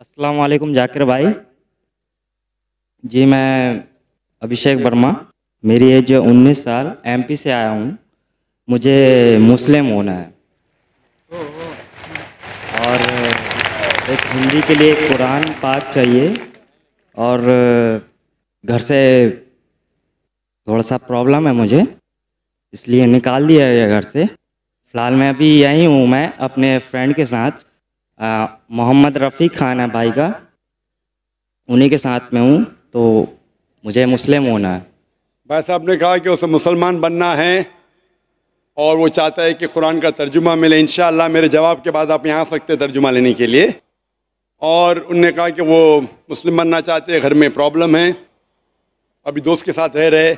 असलकुम जाकिर भाई जी मैं अभिषेक वर्मा मेरी एज 19 साल एमपी से आया हूँ मुझे मुस्लिम होना है और एक हिंदी के लिए कुरान पाक चाहिए और घर से थोड़ा सा प्रॉब्लम है मुझे इसलिए निकाल दिया गया घर से फ़िलहाल मैं अभी यहीं हूँ मैं अपने फ्रेंड के साथ मोहम्मद रफ़ी खान है भाई का उन्हीं के साथ में हूँ तो मुझे मुस्लिम होना है भाई साहब ने कहा कि उसे मुसलमान बनना है और वो चाहता है कि कुरान का तर्जुमा मिले इन मेरे जवाब के बाद आप यहाँ आ सकते हैं तर्जुमा लेने के लिए और उनने कहा कि वो मुस्लिम बनना चाहते हैं घर में प्रॉब्लम है अभी दोस्त के साथ रह रहे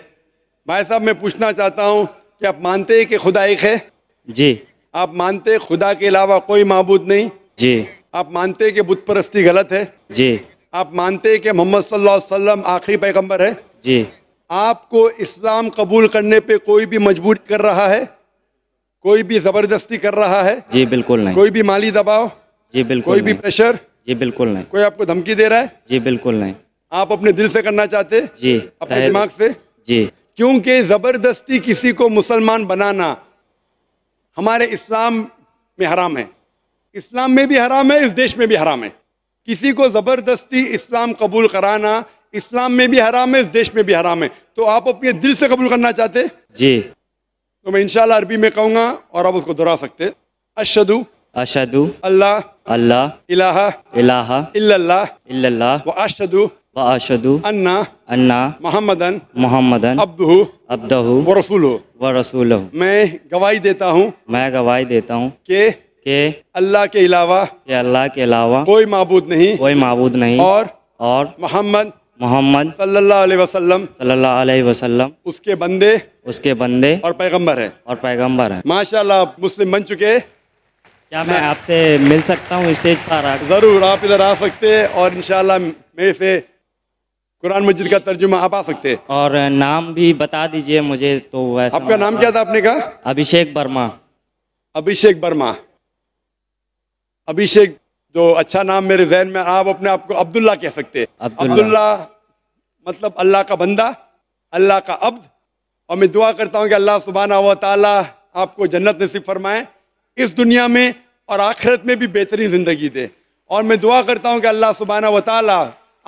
भाई साहब मैं पूछना चाहता हूँ कि आप मानते हैं कि खुदा एक है जी आप मानते खुदा के अलावा कोई मबूद नहीं जी आप मानते हैं कि बुत परस्ती गलत है जी आप मानते हैं कि मोहम्मद सल्लाम आखिरी पैगंबर है जी आपको इस्लाम कबूल करने पे कोई भी मजबूर कर रहा है कोई भी जबरदस्ती कर रहा है जी बिल्कुल नहीं कोई भी माली दबाव जी बिल्कुल कोई भी प्रेशर जी बिल्कुल नहीं कोई आपको धमकी दे रहा है जी बिल्कुल नहीं आप अपने दिल से करना चाहते जी अपने दिमाग से जी क्योंकि जबरदस्ती किसी को मुसलमान बनाना हमारे इस्लाम में हराम है इस्लाम में भी हराम है इस देश में भी हराम है किसी को ज़बरदस्ती इस्लाम कबूल कराना इस्लाम में भी हराम है इस देश में भी हराम है तो आप अपने दिल से कबूल करना चाहते जी तो मैं इनशाला अरबी में कहूँगा और आप उसको दोहरा सकते अशदु अशदु अल्लाह अल्लाह इलाहा इलाहा इल्लल्लाह इल्लल्लाह व अशदु व अशदु अन्ना अन्ना मोहम्मदन मोहम्मदन अब्दहु अब्दहु व रसूलहु व रसूलहु मैं गवाही देता हूँ मैं गवाही देता हूँ कि के अल्लाह के अलावा के अल्लाह के अलावा कोई मबूद नहीं कोई मबूद नहीं और और मोहम्मद मोहम्मद सल्लल्लाहु अलैहि वसल्लम सल्लल्लाहु अलैहि वसल्लम उसके बंदे उसके बंदे और पैगंबर है और पैगंबर है माशाल्लाह मुस्लिम बन चुके क्या मैं आपसे मिल सकता हूँ स्टेज पर ज़रूर आप इधर आ सकते हैं और इनशाला मेरे से कुरान मस्जिद का तर्जुमा आप आ सकते हैं और नाम भी बता दीजिए मुझे तो वैसा आपका नाम क्या था आपने कहा अभिषेक वर्मा अभिषेक वर्मा अभिषेक जो अच्छा नाम मेरे जहन में आप अपने आप को अब्दुल्ला कह सकते हैं अब्दुल्ला मतलब अल्लाह का बंदा अल्लाह का अब्द और मैं दुआ करता हूँ कि अल्लाह सुबहाना व ताला आपको जन्नत नसीब फरमाए इस दुनिया में और आखिरत में भी बेहतरीन ज़िंदगी दे और मैं दुआ करता हूँ कि अल्लाह सुबहाना व ताली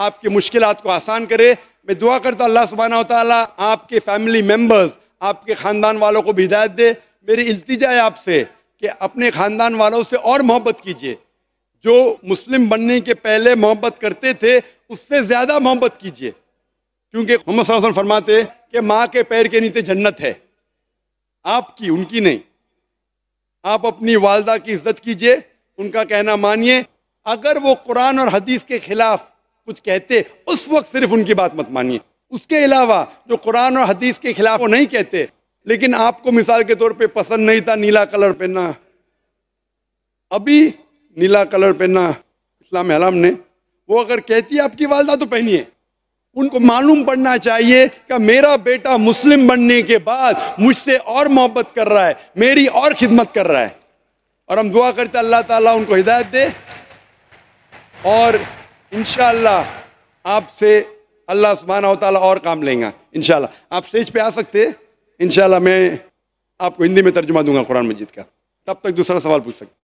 आपकी मुश्किल को आसान करे मैं दुआ करता हूँ अल्लाह सुबहाना ताला आपके फैमिली मेम्बर्स आपके ख़ानदान वालों को भी हिदायत दे मेरी इल्तिजा है आपसे कि अपने ख़ानदान वालों से और मोहब्बत कीजिए जो मुस्लिम बनने के पहले मोहब्बत करते थे उससे ज़्यादा मोहब्बत कीजिए क्योंकि मोहम्मद फरमाते कि माँ के पैर के नीचे जन्नत है आपकी उनकी नहीं आप अपनी वालदा की इज्जत कीजिए उनका कहना मानिए अगर वो कुरान और हदीस के खिलाफ कुछ कहते उस वक्त सिर्फ उनकी बात मत मानिए उसके अलावा जो कुरान और हदीस के खिलाफ वो नहीं कहते लेकिन आपको मिसाल के तौर पे पसंद नहीं था नीला कलर पहनना अभी नीला कलर पहनना इस्लाम हराम ने वो अगर कहती है आपकी वालदा तो पहनिए उनको मालूम पड़ना चाहिए कि मेरा बेटा मुस्लिम बनने के बाद मुझसे और मोहब्बत कर रहा है मेरी और खिदमत कर रहा है और हम दुआ करते अल्लाह ताला उनको हिदायत दे और इन आपसे अल्लाह सुबहाना ताला और काम लेंगे इन आप स्टेज पे आ सकते हैं इन मैं आपको हिंदी में तर्जुमा दूंगा कुरान मजीद का तब तक दूसरा सवाल पूछ सकते